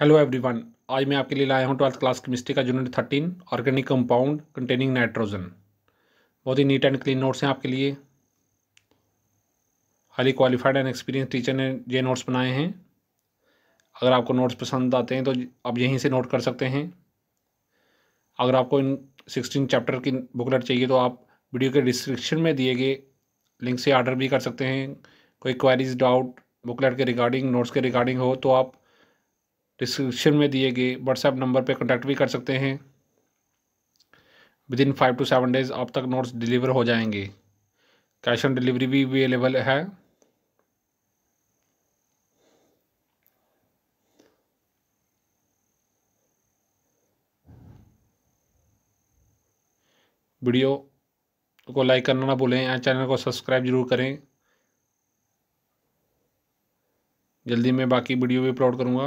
hello everyone आज मैं आपके लिए लाया हूँ ट्वेल्थ क्लास केमिस्ट्री का unit thirteen organic compound containing nitrogen बहुत ही नीट एंड क्लीन नोट्स हैं आपके लिए highly qualified and experience teacher ने ये नोट्स बनाए हैं अगर आपको नोट्स पसंद आते हैं तो आप यहीं से नोट कर सकते हैं अगर आपको इन सिक्सटीन चैप्टर की बुकलेट चाहिए तो आप वीडियो के डिस्क्रिप्शन में दिए गए लिंक से आर्डर भी कर सकते हैं कोई क्वारीज डाउट बुकलेट के रिगार्डिंग नोट्स के रिगार्डिंग हो तो आप डिस्क्रिप्शन में दिए गए व्हाट्सएप नंबर पर कॉन्टैक्ट भी कर सकते हैं within five to seven days आप तक नोट्स डिलीवर हो जाएंगे कैश ऑन डिलीवरी भी अवेलेबल है वीडियो को लाइक करना ना भूलें या चैनल को सब्सक्राइब जरूर करें जल्दी मैं बाकी वीडियो भी अपलोड करूँगा